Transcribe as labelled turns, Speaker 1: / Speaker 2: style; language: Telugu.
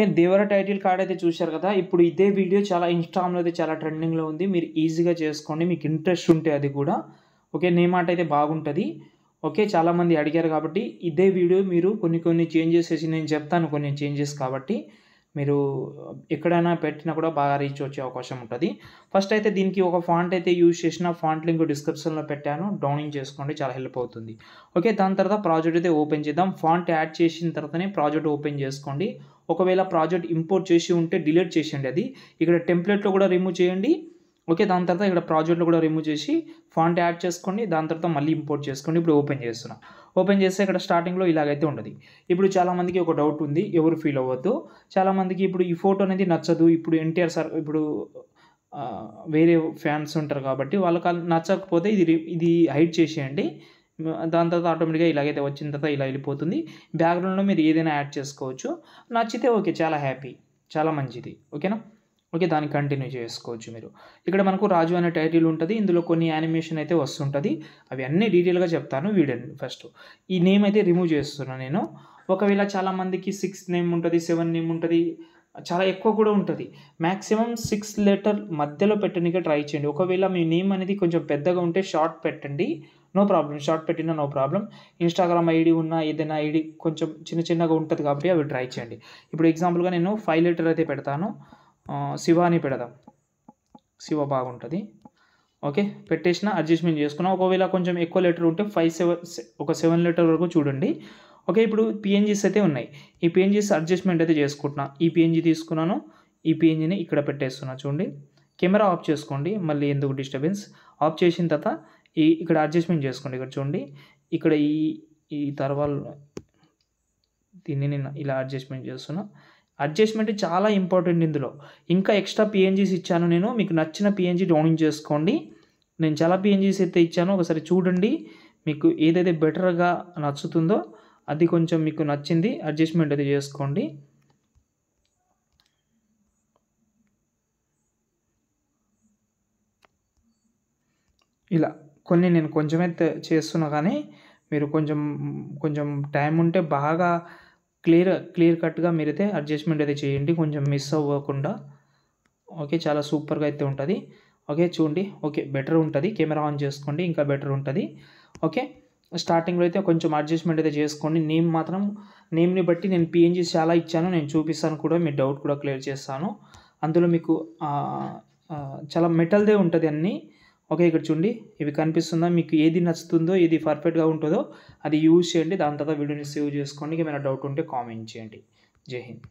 Speaker 1: ఓకే దేవర టైటిల్ కార్డ్ అయితే చూశారు కదా ఇప్పుడు ఇదే వీడియో చాలా ఇన్స్టాగ్రామ్లో అయితే చాలా ట్రెండింగ్లో ఉంది మీరు ఈజీగా చేసుకోండి మీకు ఇంట్రెస్ట్ ఉంటే అది కూడా ఓకే నేమ్ మాట అయితే బాగుంటుంది ఓకే చాలామంది అడిగారు కాబట్టి ఇదే వీడియో మీరు కొన్ని కొన్ని చేంజెస్ వేసి నేను చెప్తాను కొన్ని చేంజెస్ కాబట్టి మీరు ఎక్కడైనా పెట్టినా కూడా బాగా రీచ్ వచ్చే అవకాశం ఉంటుంది ఫస్ట్ అయితే దీనికి ఒక ఫాంట్ అయితే యూజ్ చేసిన ఫాంట్ లింక్ డిస్క్రిప్షన్లో పెట్టాను డౌన్లింగ్ చేసుకోండి చాలా హెల్ప్ అవుతుంది ఓకే దాని తర్వాత ప్రాజెక్ట్ అయితే ఓపెన్ చేద్దాం ఫాంట్ యాడ్ చేసిన తర్వాతనే ప్రాజెక్ట్ ఓపెన్ చేసుకోండి ఒకవేళ ప్రాజెక్ట్ ఇంపోర్ట్ చేసి ఉంటే డిలీట్ చేసేయండి అది ఇక్కడ టెంప్లెట్లో కూడా రిమూవ్ చేయండి ఓకే దాని తర్వాత ఇక్కడ ప్రాజెక్ట్లో కూడా రిమూవ్ చేసి ఫాంట్ యాడ్ చేసుకోండి దాని తర్వాత మళ్ళీ ఇంపోర్ట్ చేసుకోండి ఇప్పుడు ఓపెన్ చేస్తున్నా ఓపెన్ చేస్తే ఇక్కడ స్టార్టింగ్లో ఇలాగైతే ఉండదు ఇప్పుడు చాలామందికి ఒక డౌట్ ఉంది ఎవరు ఫీల్ అవ్వద్దు చాలామందికి ఇప్పుడు ఈ ఫోటో అనేది నచ్చదు ఇప్పుడు ఎన్టీఆర్ సార్ ఇప్పుడు వేరే ఫ్యాన్స్ ఉంటారు కాబట్టి వాళ్ళకి నచ్చకపోతే ఇది ఇది హైడ్ చేసేయండి దాని తర్వాత ఆటోమేటిక్గా ఇలాగైతే వచ్చిన తర్వాత ఇలా వెళ్ళిపోతుంది బ్యాక్గ్రౌండ్లో మీరు ఏదైనా యాడ్ చేసుకోవచ్చు నచ్చితే ఓకే చాలా హ్యాపీ చాలా మంచిది ఓకేనా ఓకే దాన్ని కంటిన్యూ చేసుకోవచ్చు మీరు ఇక్కడ మనకు రాజు అనే టైటిల్ ఉంటుంది ఇందులో కొన్ని యానిమేషన్ అయితే వస్తుంటుంది అవి అన్నీ డీటెయిల్గా చెప్తాను వీడియో ఫస్ట్ ఈ నేమ్ అయితే రిమూవ్ చేస్తున్నాను నేను ఒకవేళ చాలామందికి సిక్స్ నేమ్ ఉంటుంది సెవెన్ నేమ్ ఉంటుంది చాలా ఎక్కువ కూడా ఉంటుంది మ్యాక్సిమం సిక్స్ లెటర్ మధ్యలో పెట్టడానికి ట్రై చేయండి ఒకవేళ మీ నేమ్ అనేది కొంచెం పెద్దగా ఉంటే షార్ట్ పెట్టండి నో ప్రాబ్లం షార్ట్ పెట్టినా నో ప్రాబ్లం ఇన్స్టాగ్రామ్ ఐడి ఉన్న ఏదైనా ఐడి కొంచెం చిన్న చిన్నగా ఉంటుంది కాబట్టి అవి ట్రై చేయండి ఇప్పుడు ఎగ్జాంపుల్గా నేను ఫైవ్ లెటర్ అయితే పెడతాను శివాని పెడదాం శివ బాగుంటుంది ఓకే పెట్టేసిన అడ్జస్ట్మెంట్ చేసుకున్నాం ఒకవేళ కొంచెం ఎక్కువ లెటర్ ఉంటే ఫైవ్ సెవెన్ ఒక సెవెన్ లెటర్ వరకు చూడండి ఓకే ఇప్పుడు పిఎన్జీస్ అయితే ఉన్నాయి ఈ పిఎన్జీస్ అడ్జస్ట్మెంట్ అయితే చేసుకుంటున్నా ఈ పిఎన్జీ తీసుకున్నాను ఈ పిఎన్జీని ఇక్కడ పెట్టేస్తున్నా చూడండి కెమెరా ఆఫ్ చేసుకోండి మళ్ళీ ఎందుకు డిస్టర్బెన్స్ ఆఫ్ చేసిన తర్వాత ఈ ఇక్కడ అడ్జస్ట్మెంట్ చేసుకోండి ఇక్కడ చూడండి ఇక్కడ ఈ ఈ తర్వాత దీన్ని నేను ఇలా అడ్జస్ట్మెంట్ చేస్తున్నా అడ్జస్ట్మెంట్ చాలా ఇంపార్టెంట్ ఇందులో ఇంకా ఎక్స్ట్రా పిఎన్జీస్ ఇచ్చాను నేను మీకు నచ్చిన పిఎన్జీ డౌన్ చేసుకోండి నేను చాలా పిఎన్జీస్ అయితే ఇచ్చానో ఒకసారి చూడండి మీకు ఏదైతే బెటర్గా నచ్చుతుందో అది కొంచెం మీకు నచ్చింది అడ్జస్ట్మెంట్ అయితే చేసుకోండి ఇలా కొన్ని నేను కొంచెమైతే చేస్తున్నా కానీ మీరు కొంచెం కొంచెం టైం ఉంటే బాగా క్లియర్ క్లియర్ కట్గా మీరైతే అడ్జస్ట్మెంట్ అయితే చేయండి కొంచెం మిస్ అవ్వకుండా ఓకే చాలా సూపర్గా అయితే ఉంటుంది ఓకే చూడండి ఓకే బెటర్ ఉంటుంది కెమెరా ఆన్ చేసుకోండి ఇంకా బెటర్ ఉంటుంది ఓకే స్టార్టింగ్లో అయితే కొంచెం అడ్జస్ట్మెంట్ అయితే చేసుకోండి నేమ్ మాత్రం నేమ్ని బట్టి నేను పిఎన్జీ చాలా ఇచ్చాను నేను చూపిస్తాను కూడా మీ డౌట్ కూడా క్లియర్ చేస్తాను అందులో మీకు చాలా మెటల్దే ఉంటుంది అన్నీ ఓకే ఇక్కడ చూడండి ఇవి కనిపిస్తుందా మీకు ఏది నచ్చుతుందో ఏది పర్ఫెక్ట్గా ఉంటుందో అది యూజ్ చేయండి దాని తర్వాత వీడియోని సేవ్ చేసుకోండి ఏమైనా డౌట్ ఉంటే కామెంట్ చేయండి జై హింద్